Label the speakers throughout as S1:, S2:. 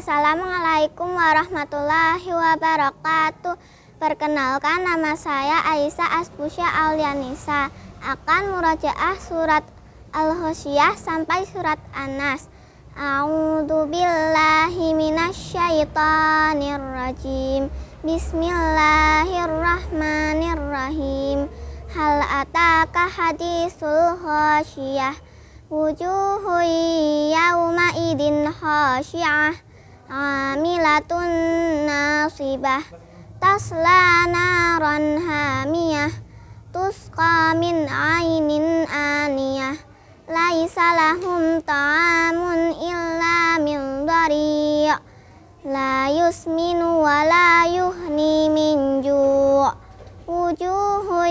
S1: Assalamualaikum warahmatullahi wabarakatuh. Perkenalkan nama saya Aisyah Aspusya Aulianisa. Akan murajaah surat Al-Hosyah sampai surat Anas. A'udzu billahi minasyaitonir rajim. Bismillahirrahmanirrahim. Hal ataka hadisul khasyah. Wujuhu yawma idin khasyi'ah amilatun nasibah tasla naran hamiyah tusqa min ainin aniyah laisa lahum ta'amun illa min dari' la yusminu wa la yuhni min ju' wujuhun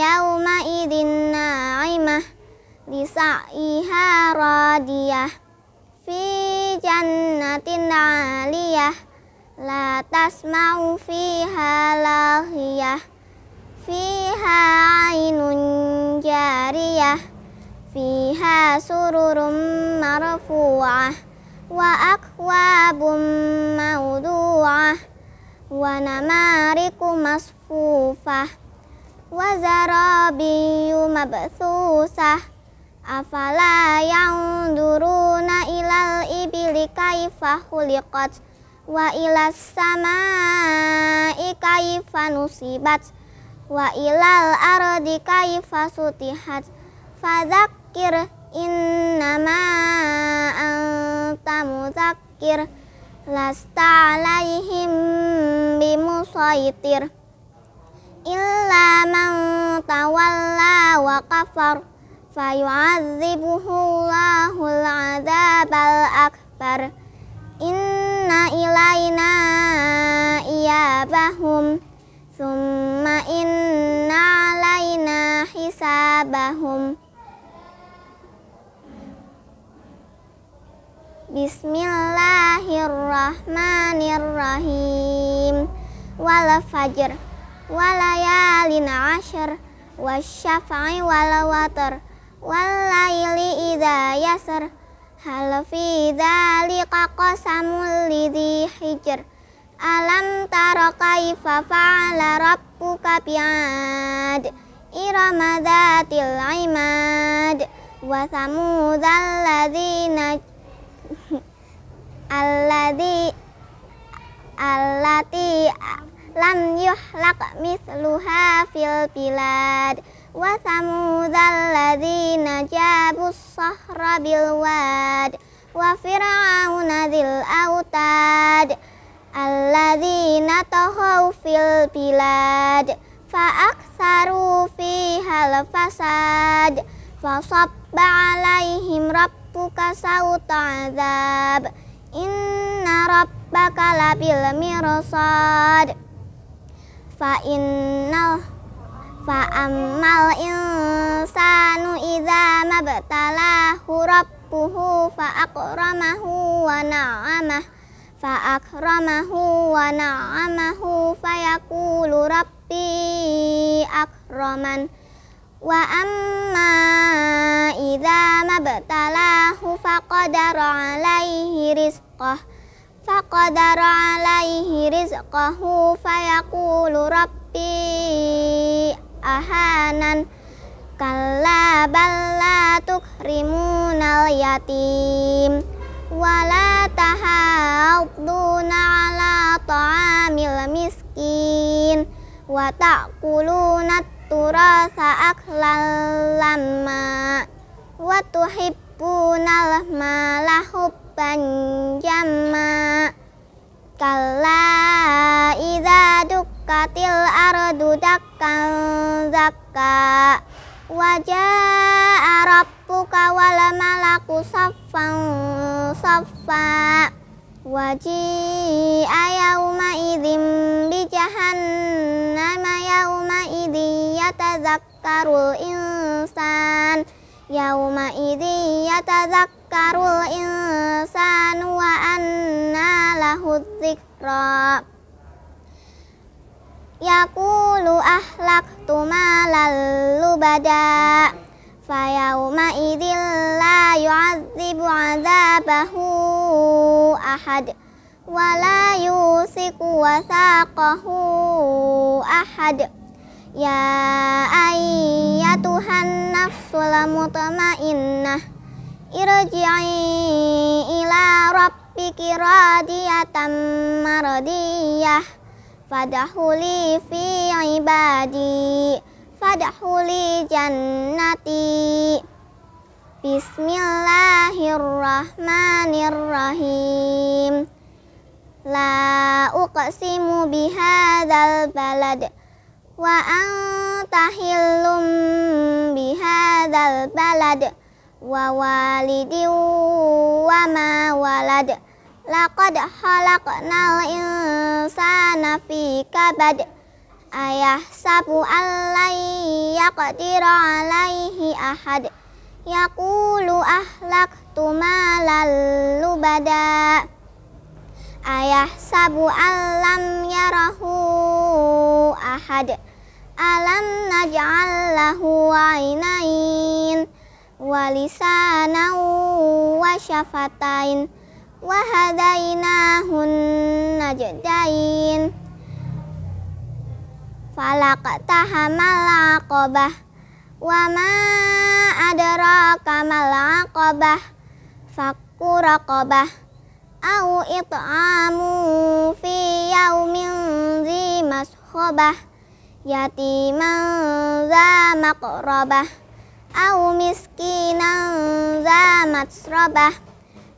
S1: yawma idhin na'imah lisa'iha radiyah fi jannatin aliyah La tasma'u fiha lahiyah Fiha ainun jariyah Fiha sururum marfu'ah Wa akwabum maudu'ah Wa namariku masfufah Wa zarabiyu mabthusah Afala yang duruna ilal ibili kaifa huliqat wa ilas sama kaifa nusibat wa ilal ardi kaifa sutihat Fadakir innama anta mudzakir lasta alaihim bimusaitir illa man tawalla wa kafar fayu'adzibuhu Allahul adzabal akbar inna ilaina iyabahum summa inna alaina hisabahum Bismillahirrahmanirrahim wal fajr walayalin ashar wasyafa'i wal watar walaili idha yasr hal fi dzalika qasamul lidhi hijr alam tara kaifa fa'ala rabbuka bi'ad irama dzatil imad wa thamudha alladhina Alladhi allati lam yuhlaq misluha fil bilad وثمود الذين جابوا الصخر بالواد وفرعون ذي الأوتاد الذين طغوا في البلاد فأكثروا فيها الفساد فصب عليهم ربك سوط عذاب إن ربك لبالمرصاد فإن Fa fa fa sanu Fa'ammal insanu idza mabtalahu rabbuhu fa'akramahu wa ak fa'akramahu wa na'amahu fayaqulu rabbi akraman wa amma idza mabtalahu faqadara alaihi rizqah faqadara alaihi rizqahu fayaqulu rabbi ahanan Kalla balla al yatim Wala tahawduna ala ta'amil miskin Wa ta'kuluna turasa aklan lama Wa tuhibbunal malah hubban jama Kalla jaa rabbuka wal malaku saffan saffa wa jaa yauma idzim bi jahannam yauma idzi yatazakkaru insan yauma idzi yatazakkaru insan wa anna lahu dzikra yaqulu ahlak waktu malal lubada fa yauma idzil la yu'adzibu 'adzabahu ahad wa la yusiku wasaqahu ahad ya Tuhan nafsul mutmainnah irji'i ila rabbiki radiyatan mardiyah Fadahuli fi ibadi Fadahuli jannati Bismillahirrahmanirrahim La uqsimu bihadal balad Wa antahillum bihadal balad Wa walidin wa ma walad Laqad khalaqnal insana fi kabad ayah sabu lan yaqdir alaihi ahad Yaqulu ahlak tumalal lubada Ayah sabu alam yarahu ahad Alam naj'al lahu ainain walisanau wa syafatain wahadainahun najdain falaqtahamal aqabah wa wama adraka fakku raqabah au it'amu fi yaumin dzi maskhobah yatiman za maqrabah au miskinan za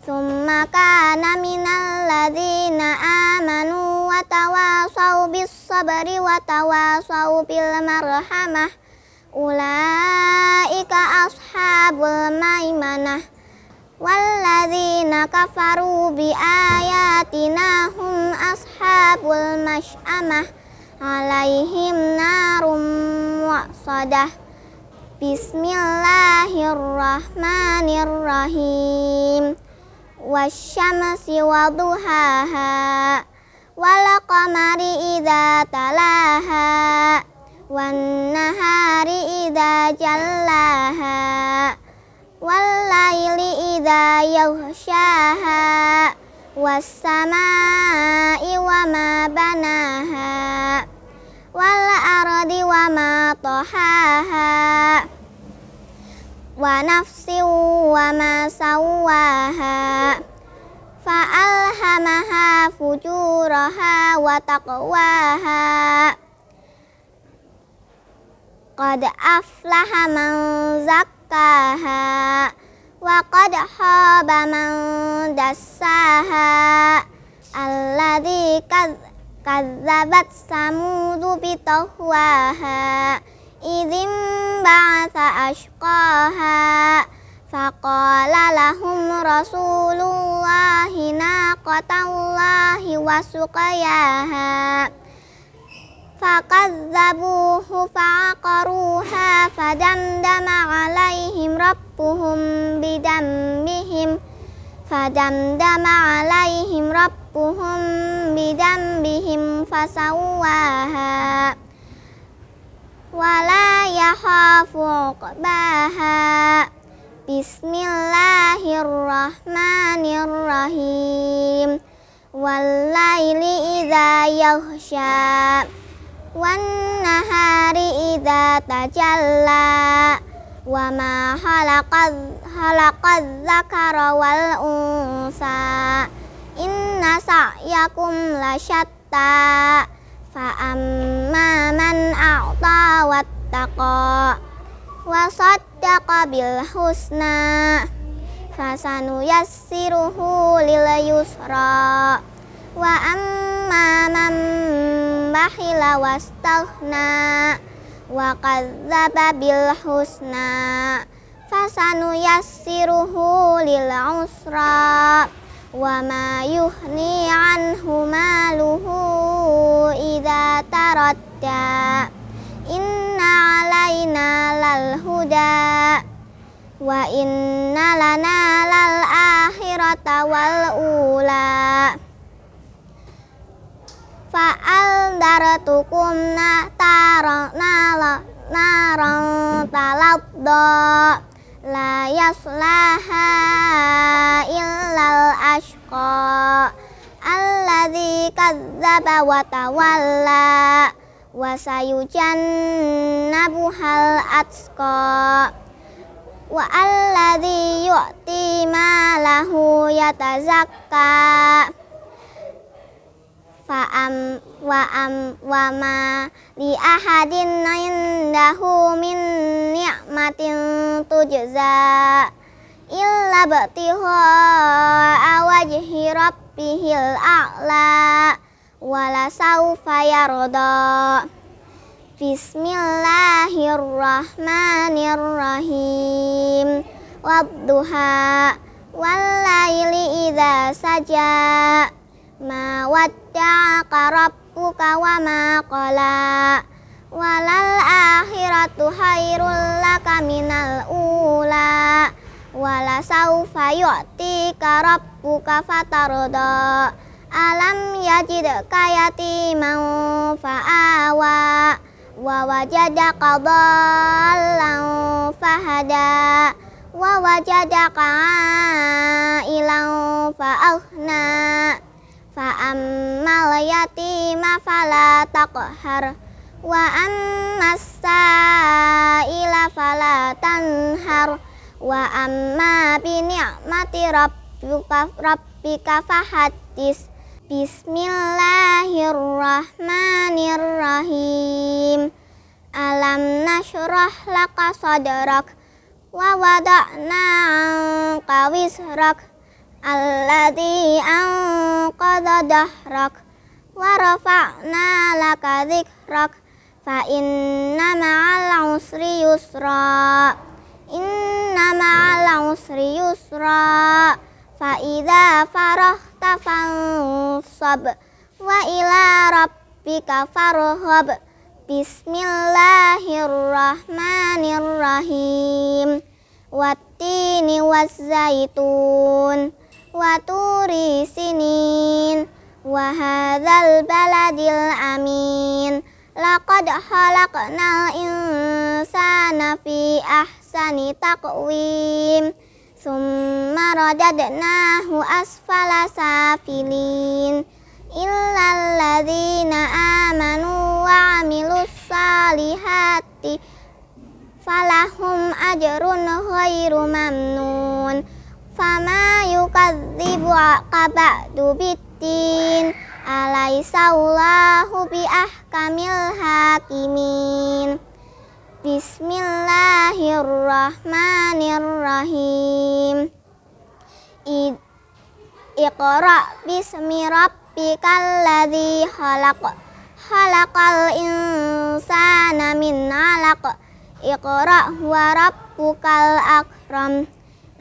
S1: Semaka nami nala dina amanu watawa sawu bisa beri watawa sawu pila marhamah ulai ashabul ma'imanah waladina kafaru bi ayatina hum ashabul mashamah alaihim naru wa sadah Bismillahirrahmanirrahim والشمس وضحاها والقمر إذا تلاها والنهار إذا جلاها والليل إذا يغشاها والسماء وما بناها والأرض وما طحاها wa nafsin wa ma sawaha fa alhamaha fujuraha wa taqwaha qad aflaha man zakkaha wa dasaha, khaba man dassaha alladhi kadzabat samudu إذ انبعث أشقاها فقال لهم رسول الله ناقة الله وسقياها فكذبوه فعقروها فدمدم عليهم ربهم بذنبهم فدمدم عليهم ربهم بذنبهم فسواها wala yakhafu uqbaha Bismillahirrahmanirrahim Wallaili idza yaghsha Wan nahari idza tajalla Wa ma halakad halakad zakara wal unsa Inna sa'yakum lasyatta فَأَمَّا مَنْ أَعْطَى وَاتَّقَى وَصَدَّقَ بِالْحُسْنَى فَسَنُيَسِّرُهُ لِلْيُسْرَى وَأَمَّا مَنْ بَخِلَ وَاسْتَغْنَى وَكَذَّبَ بِالْحُسْنَى فَسَنُيَسِّرُهُ لِلْعُسْرَى وما يغني عنه ماله إذا تردى إن علينا للهدى وإن لنا للآخرة والأولى فأنذرتكم نارا نارا تلظى la yaslaha illal ashqa alladhi kadzdzaba wa tawalla wa sayujannabuhal atqa wa alladhi yu'ti malahu yatazakka fa'am wa'am wama li ahadin indahu min ni'matin tujza illa batiha awajhi rabbihil a'la wala saufa yarda Bismillahirrahmanirrahim Wadduha Wallaili idha saja' ma wadda'aka rabbuka wa ma qala walal akhiratu khairul laka minal ula wala saufa yu'tika rabbuka fatarda alam kayati mau fa'awa wa wajada qadallan fahada wa wajada ilan fa'aghna Fa'ammal yatima fala taqhar Wa ammas sa'ila fala tanhar Wa amma bini'mati rabbika, rabbika fahaddis Bismillahirrahmanirrahim Alam nashrah laka sadrak Wa wada'na anka wisrak alladzi anqadha dahrak wa rafa'na laka dhikrak fa inna ma'al usri yusra inna ma'al usri yusra fa idza farahta fansab wa ila rabbika farhab bismillahirrahmanirrahim wattini wazzaitun Waturisinin sinin wahadal baladil amin laqad khalaqnal insana fi ahsani taqwim summa radadnahu asfala safilin illal ladzina amanu wa amilus salihati falahum ajrun ghairu mamnun Fama yukadzibu qaba'du bittin Alaysa Allahu ahkamil hakimin Bismillahirrahmanirrahim I Iqra bismi rabbikal ladzi khalaq Khalaqal insana min alaq Iqra wa rabbukal akram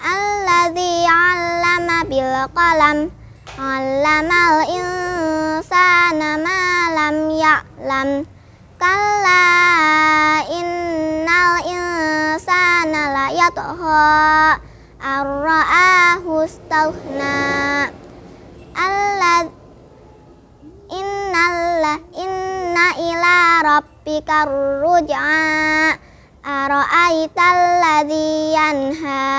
S1: Alladhi 'allama bil qalam 'allamal insana ma lam ya'lam Kalla innal insana la yatgha arra'ahu stawhna Alladzi innal inna ila rabbika ruj'a ara'aital alladhi yanha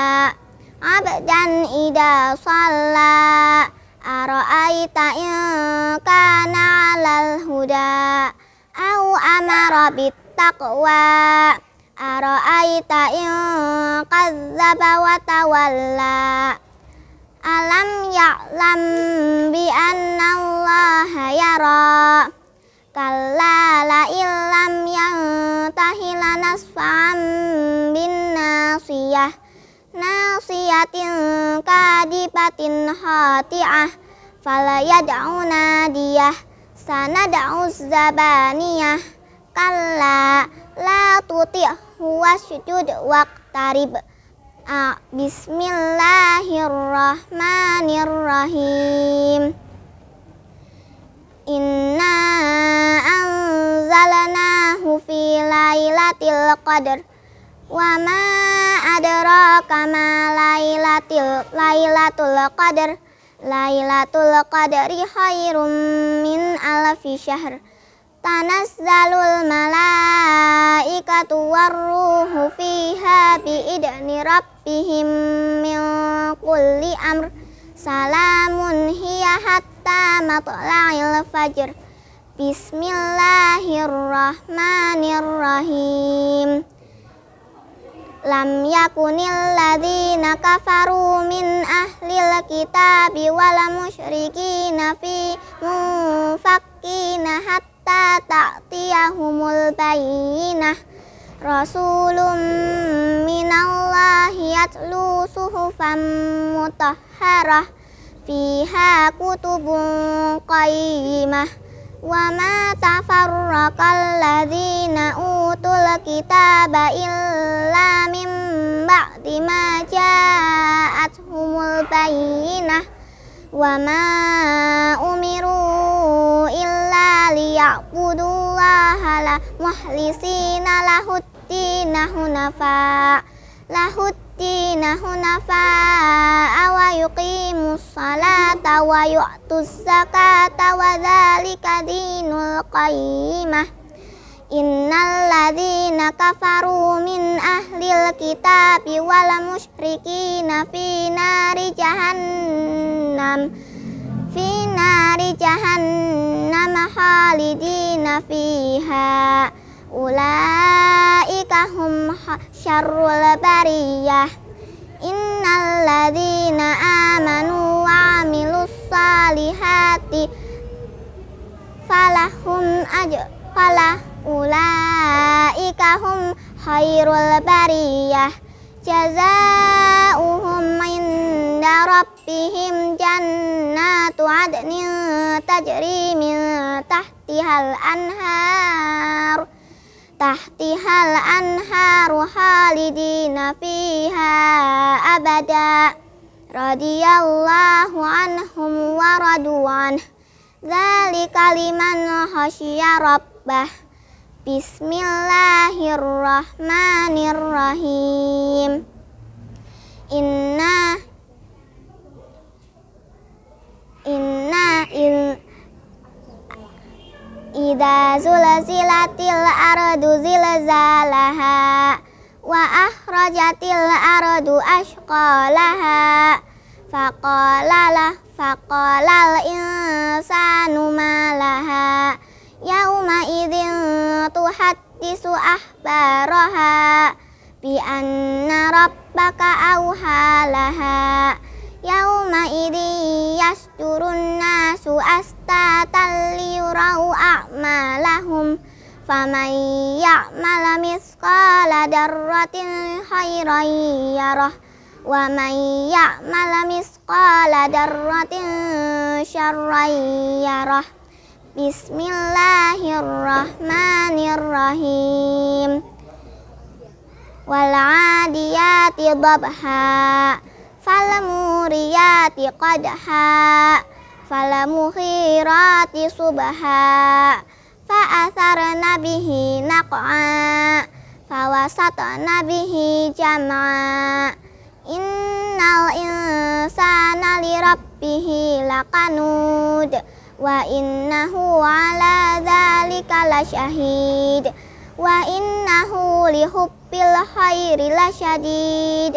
S1: abdan ida salla ara'aita kana 'alal huda au amara bit taqwa ara'aita in wa tawalla alam ya'lam bi anna allaha yara kalla la illam yantahi lanasfa'an bin nasiyah nasiyatin kadipatin hati'ah fala diyah sana sanad'u zabaniyah kalla la huwa wasjud waqtarib A Bismillahirrahmanirrahim Inna anzalnahu fi lailatil qadr wa ma adraka kama lailatul lailatul qadar Lailatul qadri khairum min alfi syahr Tanazzalul malaikatu waruhu fiha idni rabbihim min kulli amr Salamun hiya hatta matla'il fajr Bismillahirrahmanirrahim lam yakunil ladzina kafaru min ahlil kitabi wal musyrikina fi munfakkina hatta ta'tiyahumul bayinah Rasulum minallahi yatlu suhufan mutahharah fiha kutubun qayyimah Wa ma utul kitaba illa min humul bayinah Wa illa liya'budu allaha la muhlisina lahuddinahu nafa' lahud hunafa faa wa yuqimu salata wa yu'tu zakata wa dhalika dinul qayyimah innal ladhina kafaru min ahlil kitabi wal musyrikina fi nari jahannam fi nari jahannam khalidina fiha ulai ulaikahum syarrul bariyah innalladzina amanu wa amilus salihati falahum ajr falah ulaika hum khairul bariyah jazaohum inda rabbihim jannatu adnin tajri min tahtihal anhar tahtihal anharu halidina fiha abada radiyallahu anhum wa radu'an dzalika liman khasyiya rabbah bismillahirrahmanirrahim inna inna il Ida zulzilatil ardu zilzalaha wa akhrajatil ardu ashqalaha faqalalah faqalal insanu malaha yauma idzin tuhaddisu ahbaraha bi anna rabbaka awhalaha yauma idhi yasjurun nasu astata liyurau a'malahum faman ya'mal misqala darratin khairan yarah wa man ya'mal misqala darratin syarran yarah bismillahirrahmanirrahim wal 'adiyati dhabha falamuriyati qadha falamuhirati subha fa'atharna nabihi naq'a fawasat nabihi jam'a innal insana rabbihi laqanud wa innahu ala dzalika lasyahid wa innahu lihubbil khairi lasyadid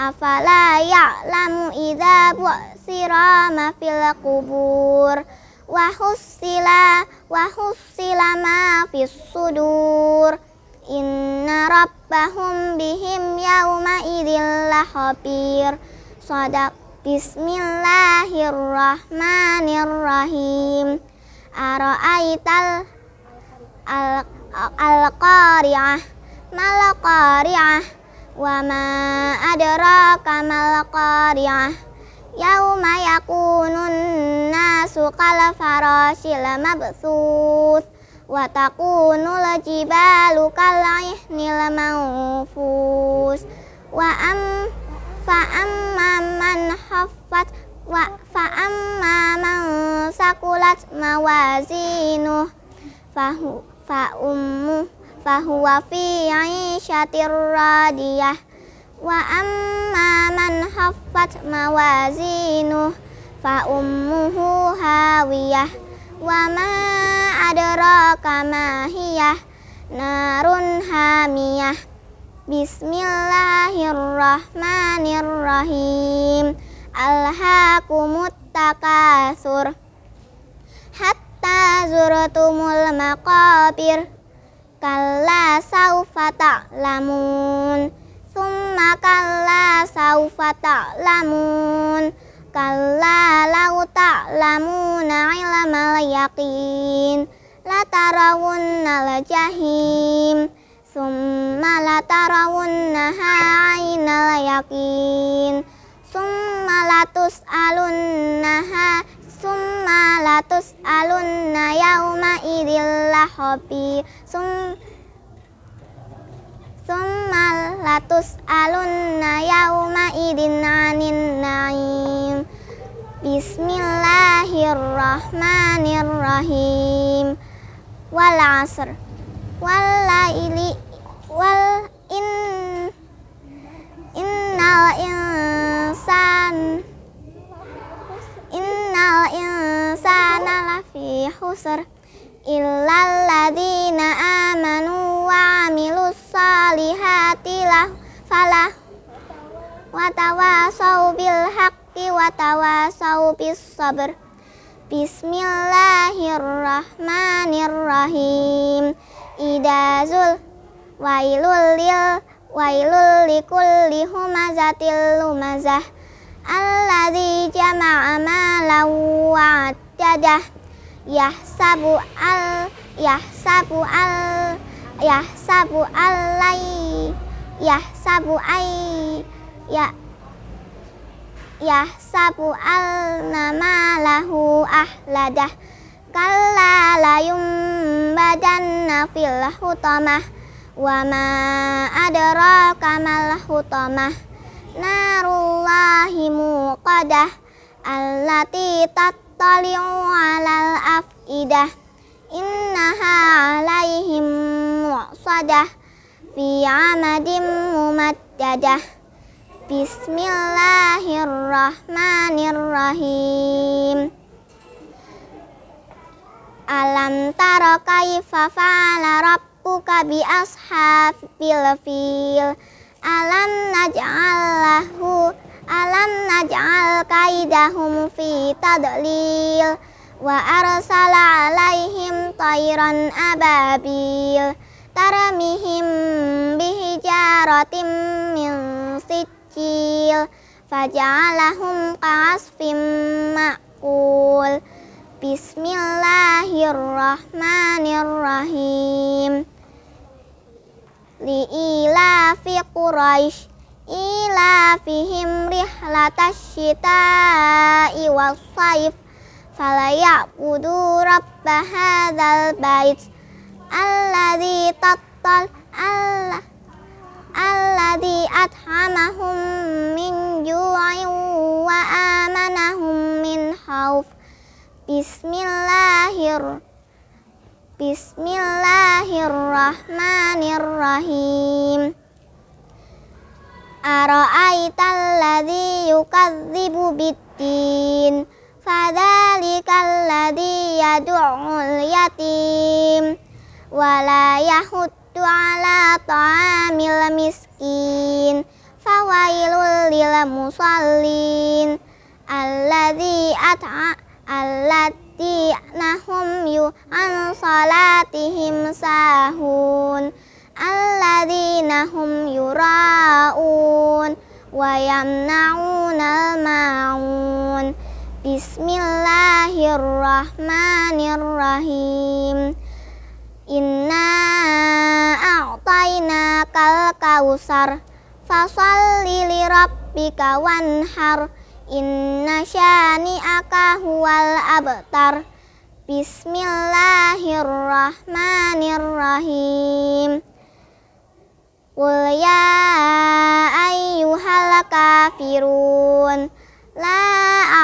S1: afala ya'lamu idza bu'sira ma fil qubur wa hussila wa hussila ma fis sudur inna rabbahum bihim yauma idzil lahabir sadaq bismillahirrahmanirrahim ara'aital al al qari'ah mal qari'ah Wa ma adraka mal qari'ah Yauma yakunun nasu kal farashil mabsuth wa takunul jibalu kal ihnil manfus wa am fa amma man haffat wa fa amma man sakulat mawazinuh fahu fa ummu fahuwa fi 'ishatir radiyah wa amma man haffat mawazinuh hawiyah wa ma adraka ma Bismillahirrahmanirrahim Alhaakumut takasur Hatta zurtumul maqabir kalla saufa ta'lamun summa kalla saufa ta'lamun kalla lau ta'lamuna ilmal yaqin latarawunnal jahim summa latarawunnaha ainal yaqin summa latus latus'alunnaha summa latus latus'alunna yauma idil lahobi latus'alunna yauma idin anin naim Bismillahirrahmanirrahim wal asr wal laili wal in innal insan innal insana lafi husr illal ladina amanu wa amilus salihatilah falah watawasau bil hakti watawasau bis sabr Bismillahirrahmanirrahim Idazul wailul lil wailul likulli humazatil lumazah alladzi jama'a malan wa yahsabu al yahsabu al Ya sabu alai, ya sabu ai ya, ya al nama lahu ahladah kalla layum badanna fil hutamah wa ma adraka mal hutamah narullahi muqadah allati tattali'u alal afidah innaha alaihim mu'sadah fi amadim mumaddadah Bismillahirrahmanirrahim Alam tara kaifa fa'ala rabbuka bi ashabil Alam naj'al Alam naj'al kaidahum fi wa arsala alaihim tayran ababil tarmihim bihijaratim min sijil faja'alahum ka'asfim ma'kul bismillahirrahmanirrahim li'ila fi quraish ila fihim rihlatash shita'i Kalayakudu Rabba hadal bait Allah tatal Allah Allah athamahum min jua'wa amanahum min haf Bismillahir Bismillahir rahmanir rahim Aroa italadi kadzalikal ladzi yad'ul yatim wa la yahuddu 'ala ta'amil miskin fawailul lil musallin alladzi at'a allati nahum yu an salatihim sahun alladzina hum yura'un wa yamna'unal ma'un Bismillahirrahmanirrahim. Inna a'tayna kal kausar fasalli li rabbika wanhar inna syani'aka huwal abtar Bismillahirrahmanirrahim Qul ya ayyuhal kafirun La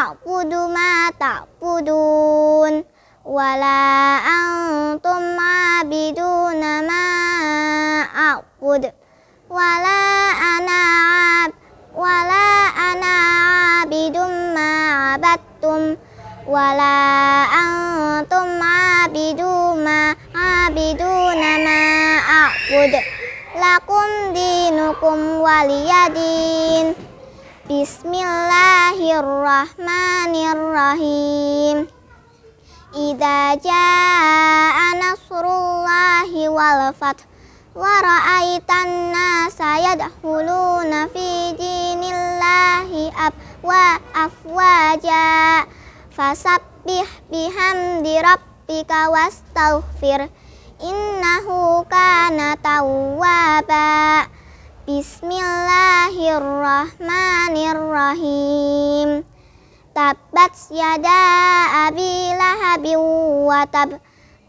S1: a'budu ma ta'budun la antum bidun ma a'bud la ana ab la ana abidum ma abattum la antum bidum ma abiduna ma a'bud Lakum dinukum waliyadin Bismillahirrahmanirrahim. Idza jaa nasrullahi wal fath wa ra'aitan nasa yadkhuluna fi dinillahi wa afwaja fasabbih bihamdi rabbika wastaghfir innahu kana tawwaba Bismillahirrahmanirrahim. Tabat yada abi lahabin wa tab.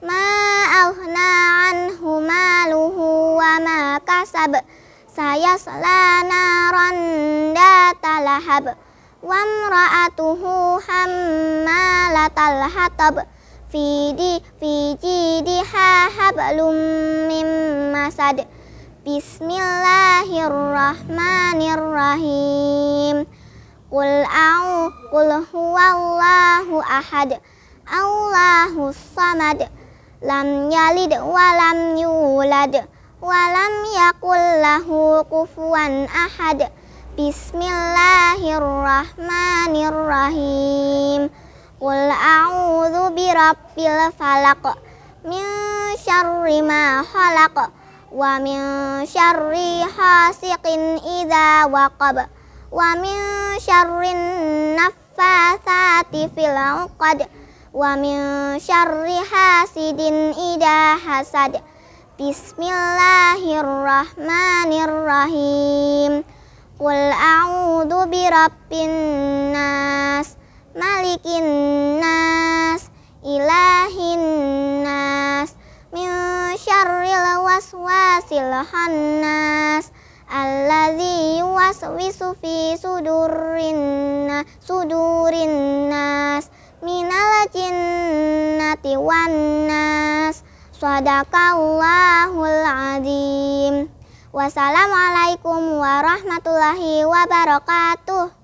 S1: Ma anhu maluhu wa ma kasab. saya selana ronda talahab Wa mra'atuhu hammalatal talhatab Fidi fi jidiha hablum mim masad. Bismillahirrahmanirrahim. Qul au qul huwallahu ahad. Allahu samad. Lam yalid wa lam yulad wa lam yakul lahu kufuwan ahad. Bismillahirrahmanirrahim. Qul a'udzu birabbil falaq min syarri ma khalaq wa min syarri hasiqin idza waqab wa min syarri naffatsati fil 'uqad wa min syarri hasidin idza hasad Bismillahirrahmanirrahim Qul a'udzu birabbin nas malikin nas ilahin nas syarril waswasil hannas alladzi yuwaswisu fi sudurinna sudurinnas minal jinnati wannas sadaqallahul azim wassalamualaikum warahmatullahi wabarakatuh